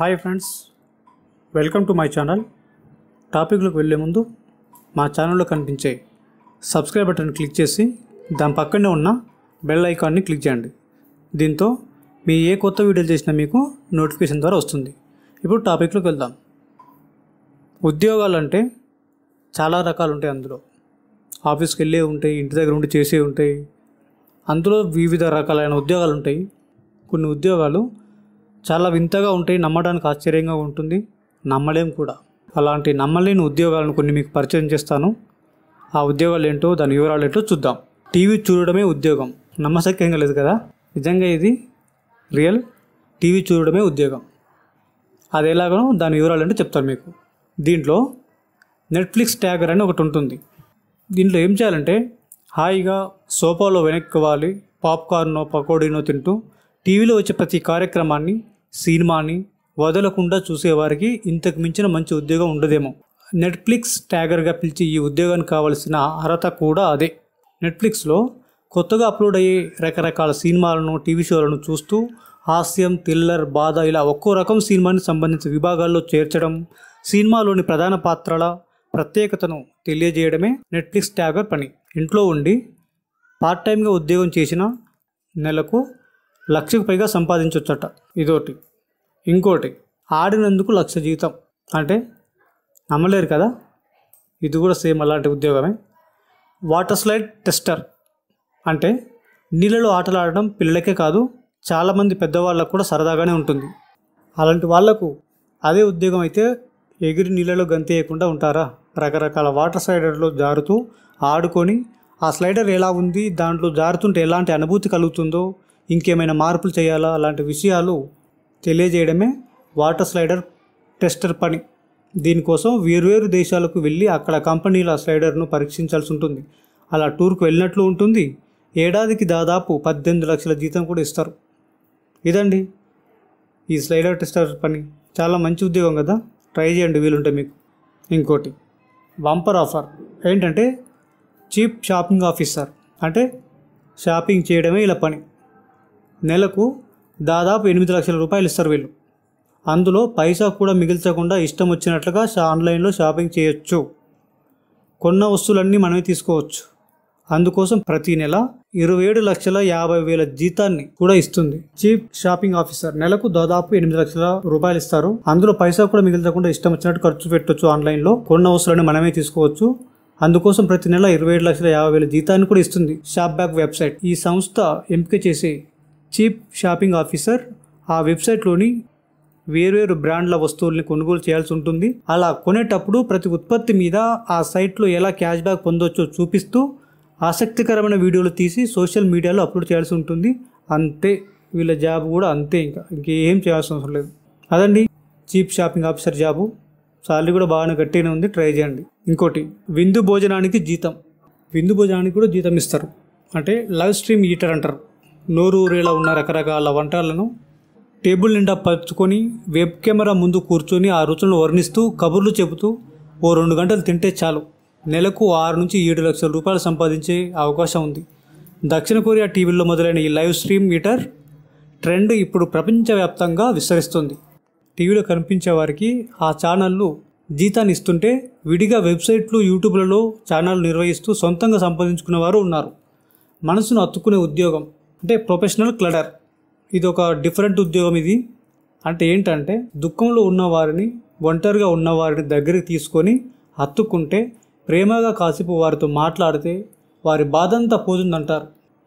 hi friends welcome to my channel టాపిక్లోకి వెళ్ళే ముందు మా ఛానల్లో కనిపించే సబ్స్క్రైబ్ బటన్ క్లిక్ చేసి దాని పక్కనే ఉన్న బెల్ ఐకాన్ని క్లిక్ చేయండి దీంతో మీ ఏ కొత్త వీడియోలు చేసినా మీకు నోటిఫికేషన్ ద్వారా వస్తుంది ఇప్పుడు టాపిక్లోకి వెళ్దాం ఉద్యోగాలు అంటే చాలా రకాలు ఉంటాయి అందులో ఆఫీస్కి వెళ్ళే ఉంటాయి ఇంటి దగ్గర ఉండి చేసే ఉంటాయి అందులో వివిధ రకాలైన ఉద్యోగాలు ఉంటాయి కొన్ని ఉద్యోగాలు చాలా వింతగా ఉంటాయి నమ్మడానికి ఆశ్చర్యంగా ఉంటుంది నమ్మలేం కూడా అలాంటి నమ్మలేని ఉద్యోగాలను కొన్ని మీకు పరిచయం చేస్తాను ఆ ఉద్యోగాలు ఏంటో దాని వివరాలు ఏంటో చూద్దాం టీవీ చూడడమే ఉద్యోగం నమ్మశక్యంగా లేదు కదా నిజంగా ఇది రియల్ టీవీ చూడడమే ఉద్యోగం అది ఎలాగనో దాని వివరాలు ఏంటో చెప్తాను మీకు దీంట్లో నెట్ఫ్లిక్స్ ట్యాగర్ అని ఒకటి ఉంటుంది దీంట్లో ఏం చేయాలంటే హాయిగా సోఫాలో వెనక్కోవాలి పాప్కార్నో పకోడీనో తింటూ టీవీలో వచ్చే ప్రతి కార్యక్రమాన్ని సినిమాని వదలకుండా చూసేవారికి ఇంతకు మించిన మంచి ఉద్యోగం ఉండదేమో నెట్ఫ్లిక్స్ ట్యాగర్గా పిలిచి ఈ ఉద్యోగానికి కావలసిన అర్హత కూడా అదే నెట్ఫ్లిక్స్లో కొత్తగా అప్లోడ్ అయ్యే రకరకాల సినిమాలను టీవీ షోలను చూస్తూ హాస్యం థ్రిల్లర్ బాధ ఇలా ఒక్కో రకం సినిమాని సంబంధించిన విభాగాల్లో చేర్చడం సినిమాలోని ప్రధాన పాత్రల ప్రత్యేకతను తెలియజేయడమే నెట్ఫ్లిక్స్ ట్యాగర్ పని ఇంట్లో ఉండి పార్ట్ టైంగా ఉద్యోగం చేసిన నెలకు లక్షకు పైగా సంపాదించవచ్చట ఇదోటి ఇంకోటి ఆడినందుకు లక్ష జీతం అంటే నమ్మలేరు కదా ఇది కూడా సేమ్ అలాంటి ఉద్యోగమే వాటర్ స్లైడ్ టెస్టర్ అంటే నీళ్ళలో ఆటలు ఆడడం పిల్లలకే కాదు చాలామంది పెద్దవాళ్ళకు కూడా సరదాగానే ఉంటుంది అలాంటి వాళ్లకు అదే ఉద్యోగం అయితే ఎగిరి నీళ్ళలో గంతేయకుండా ఉంటారా రకరకాల వాటర్ స్లైడర్లో జారుతూ ఆడుకొని ఆ స్లైడర్ ఎలా ఉంది దాంట్లో జారుతుంటే ఎలాంటి అనుభూతి కలుగుతుందో ఇంకేమైనా మార్పులు చేయాలా అలాంటి విషయాలు తెలియజేయడమే వాటర్ స్లైడర్ టెస్టర్ పని దీనికోసం వేరువేరు దేశాలకు వెళ్ళి అక్కడ కంపెనీల స్లైడర్ను పరీక్షించాల్సి ఉంటుంది అలా టూర్కు వెళ్ళినట్లు ఉంటుంది ఏడాదికి దాదాపు పద్దెనిమిది లక్షల జీతం కూడా ఇస్తారు ఇదండి ఈ స్లైడర్ టెస్టర్ పని చాలా మంచి ఉద్యోగం కదా ట్రై చేయండి వీలుంటే మీకు ఇంకోటి బంపర్ ఆఫర్ ఏంటంటే చీప్ షాపింగ్ ఆఫీసర్ అంటే షాపింగ్ చేయడమే ఇలా పని నెలకు దాదాపు ఎనిమిది లక్షల రూపాయలు ఇస్తారు వీళ్ళు అందులో పైసా కూడా మిగిల్చకుండా ఇష్టం వచ్చినట్లుగా ఆన్లైన్లో షాపింగ్ చేయొచ్చు కొన్న వస్తువులన్నీ మనమే తీసుకోవచ్చు అందుకోసం ప్రతి నెల ఇరవై ఏడు లక్షల యాభై వేల జీతాన్ని కూడా ఇస్తుంది చీఫ్ షాపింగ్ ఆఫీసర్ నెలకు దాదాపు ఎనిమిది లక్షల రూపాయలు ఇస్తారు అందులో పైసా కూడా మిగిలించకుండా ఇష్టం వచ్చినట్టు ఖర్చు పెట్టవచ్చు ఆన్లైన్లో కొన్న వస్తువులను మనమే తీసుకోవచ్చు అందుకోసం ప్రతి నెల ఇరవై ఏడు లక్షల యాభై వేల జీతాన్ని కూడా ఇస్తుంది షాప్ బ్యాక్ వెబ్సైట్ ఈ సంస్థ ఎంపిక చేసే చీప్ షాపింగ్ ఆఫీసర్ ఆ వెబ్సైట్లోని వేర్వేరు బ్రాండ్ల వస్తువుల్ని కొనుగోలు చేయాల్సి ఉంటుంది అలా కొనేటప్పుడు ప్రతి ఉత్పత్తి మీద ఆ సైట్లో ఎలా క్యాష్ బ్యాక్ పొందొచ్చో చూపిస్తూ ఆసక్తికరమైన వీడియోలు తీసి సోషల్ మీడియాలో అప్లోడ్ చేయాల్సి ఉంటుంది అంతే వీళ్ళ జాబ్ కూడా అంతే ఇంకా ఇంకేం చేయాల్సిన అవసరం లేదు అదండి cheap shopping officer job salary కూడా బాగానే గట్టిగానే ఉంది ట్రై చేయండి ఇంకోటి విందు భోజనానికి జీతం విందు భోజనానికి కూడా జీతం ఇస్తారు అంటే లైవ్ స్ట్రీమ్ ఈటర్ అంటారు నోరూరేలా ఉన్న రకరకాల వంటలను టేబుల్ నిండా పరుచుకొని వెబ్ కెమెరా ముందు కూర్చొని ఆ రుచులను వర్ణిస్తూ కబుర్లు చెబుతూ ఓ రెండు గంటలు తింటే చాలు నెలకు ఆరు నుంచి ఏడు లక్షల రూపాయలు సంపాదించే అవకాశం ఉంది దక్షిణ కొరియా టీవీల్లో మొదలైన ఈ లైవ్ స్ట్రీమ్ మీటర్ ట్రెండ్ ఇప్పుడు ప్రపంచవ్యాప్తంగా విస్తరిస్తుంది టీవీలో కనిపించే వారికి ఆ ఛానళ్ళు జీతాన్ని ఇస్తుంటే విడిగా వెబ్సైట్లు యూట్యూబ్లలో ఛానళ్ళు నిర్వహిస్తూ సొంతంగా సంపాదించుకునే వారు ఉన్నారు మనసును అత్తుకునే ఉద్యోగం అంటే ప్రొఫెషనల్ క్లడర్ ఇది ఒక డిఫరెంట్ ఉద్యోగం ఇది అంటే ఏంటంటే దుఃఖంలో ఉన్నవారిని ఒంటరిగా ఉన్నవారిని దగ్గరికి తీసుకొని హత్తుకుంటే ప్రేమగా కాసేపు వారితో మాట్లాడితే వారి బాధంతా పోతుందంటారు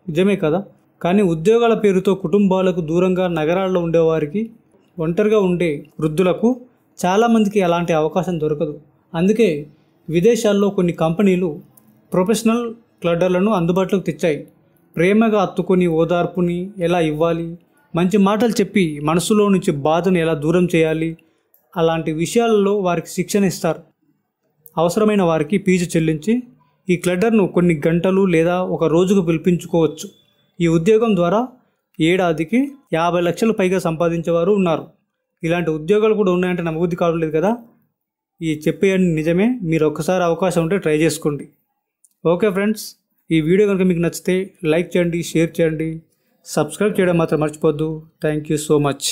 నిజమే కదా కానీ ఉద్యోగాల పేరుతో కుటుంబాలకు దూరంగా నగరాల్లో ఉండేవారికి ఒంటరిగా ఉండే వృద్ధులకు చాలామందికి అలాంటి అవకాశం దొరకదు అందుకే విదేశాల్లో కొన్ని కంపెనీలు ప్రొఫెషనల్ క్లడర్లను అందుబాటులోకి తెచ్చాయి ప్రేమగా అత్తుకుని ఓదార్పుని ఎలా ఇవ్వాలి మంచి మాటలు చెప్పి మనసులో నుంచి బాధను ఎలా దూరం చేయాలి అలాంటి విషయాలలో వారికి శిక్షణ ఇస్తారు అవసరమైన వారికి ఫీజు చెల్లించి ఈ క్లటర్ను కొన్ని గంటలు లేదా ఒక రోజుకు పిలిపించుకోవచ్చు ఈ ఉద్యోగం ద్వారా ఏడాదికి యాభై లక్షలు పైగా సంపాదించేవారు ఉన్నారు ఇలాంటి ఉద్యోగాలు కూడా ఉన్నాయంటే నమ్మబుద్ధి కావట్లేదు కదా ఈ చెప్పేయండి నిజమే మీరు ఒక్కసారి అవకాశం ఉంటే ట్రై చేసుకోండి ఓకే ఫ్రెండ్స్ ఈ వీడియో కనుక మీకు నచ్చితే లైక్ చేయండి షేర్ చేయండి సబ్స్క్రైబ్ చేయడం మాత్రం మర్చిపోద్దు థ్యాంక్ యూ సో మచ్